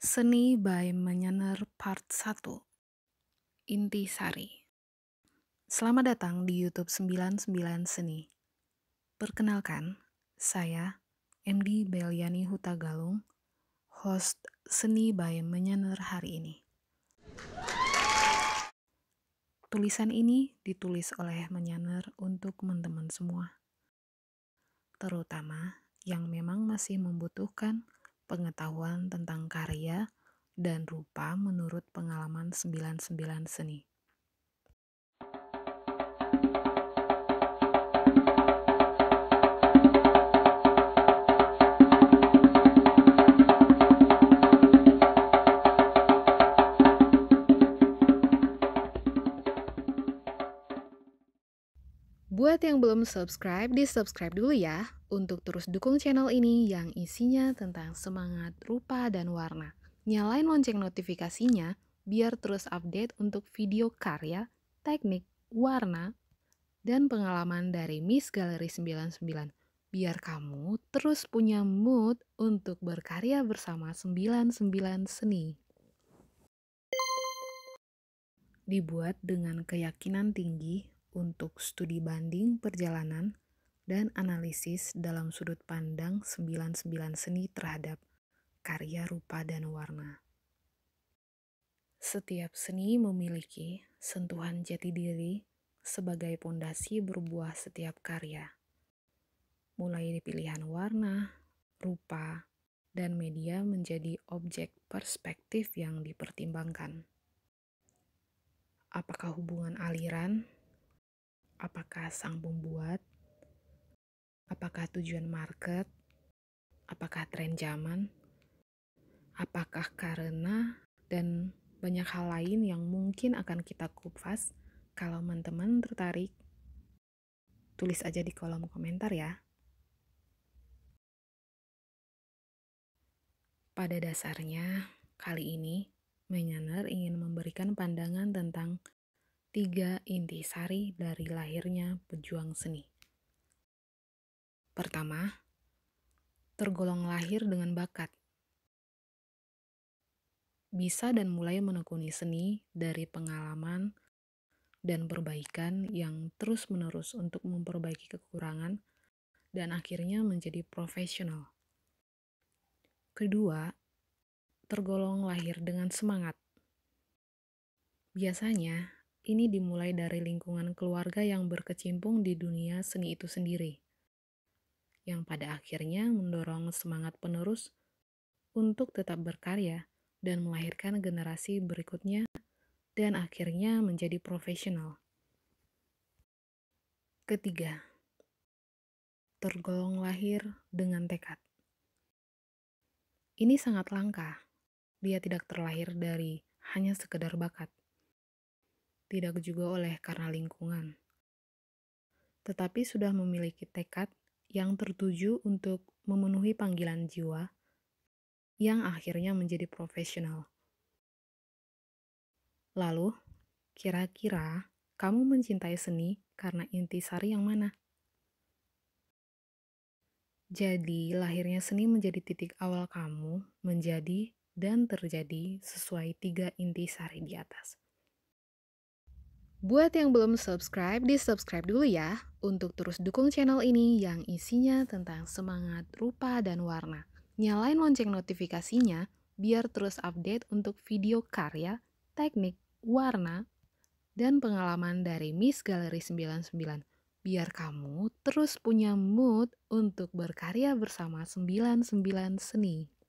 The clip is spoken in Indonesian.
Seni by Menyener Part 1 Inti Sari Selamat datang di Youtube 99 Seni Perkenalkan, saya MD Beliani Huta Galung Host Seni by Menyener hari ini Tulisan ini ditulis oleh Menyener untuk teman-teman semua Terutama yang memang masih membutuhkan pengetahuan tentang karya dan rupa menurut pengalaman 99 seni. Buat yang belum subscribe, di subscribe dulu ya untuk terus dukung channel ini yang isinya tentang semangat, rupa, dan warna. Nyalain lonceng notifikasinya biar terus update untuk video karya, teknik, warna, dan pengalaman dari Miss Gallery 99. Biar kamu terus punya mood untuk berkarya bersama 99 seni. Dibuat dengan keyakinan tinggi untuk studi banding perjalanan dan analisis dalam sudut pandang 99 seni terhadap karya rupa dan warna. Setiap seni memiliki sentuhan jati diri sebagai pondasi berbuah setiap karya. Mulai dari pilihan warna, rupa, dan media menjadi objek perspektif yang dipertimbangkan. Apakah hubungan aliran? Apakah sang pembuat Apakah tujuan market? Apakah tren zaman? Apakah karena dan banyak hal lain yang mungkin akan kita kupas kalau teman-teman tertarik? Tulis aja di kolom komentar ya. Pada dasarnya, kali ini Menyaner ingin memberikan pandangan tentang tiga inti sari dari lahirnya pejuang seni. Pertama, tergolong lahir dengan bakat. Bisa dan mulai menekuni seni dari pengalaman dan perbaikan yang terus-menerus untuk memperbaiki kekurangan dan akhirnya menjadi profesional. Kedua, tergolong lahir dengan semangat. Biasanya, ini dimulai dari lingkungan keluarga yang berkecimpung di dunia seni itu sendiri yang pada akhirnya mendorong semangat penerus untuk tetap berkarya dan melahirkan generasi berikutnya dan akhirnya menjadi profesional. Ketiga, tergolong lahir dengan tekad. Ini sangat langka. Dia tidak terlahir dari hanya sekedar bakat. Tidak juga oleh karena lingkungan. Tetapi sudah memiliki tekad yang tertuju untuk memenuhi panggilan jiwa yang akhirnya menjadi profesional. Lalu, kira-kira kamu mencintai seni karena intisari yang mana? Jadi, lahirnya seni menjadi titik awal kamu menjadi dan terjadi sesuai tiga intisari di atas. Buat yang belum subscribe, di-subscribe dulu ya untuk terus dukung channel ini yang isinya tentang semangat, rupa, dan warna. Nyalain lonceng notifikasinya biar terus update untuk video karya, teknik, warna, dan pengalaman dari Miss Gallery 99. Biar kamu terus punya mood untuk berkarya bersama 99 seni.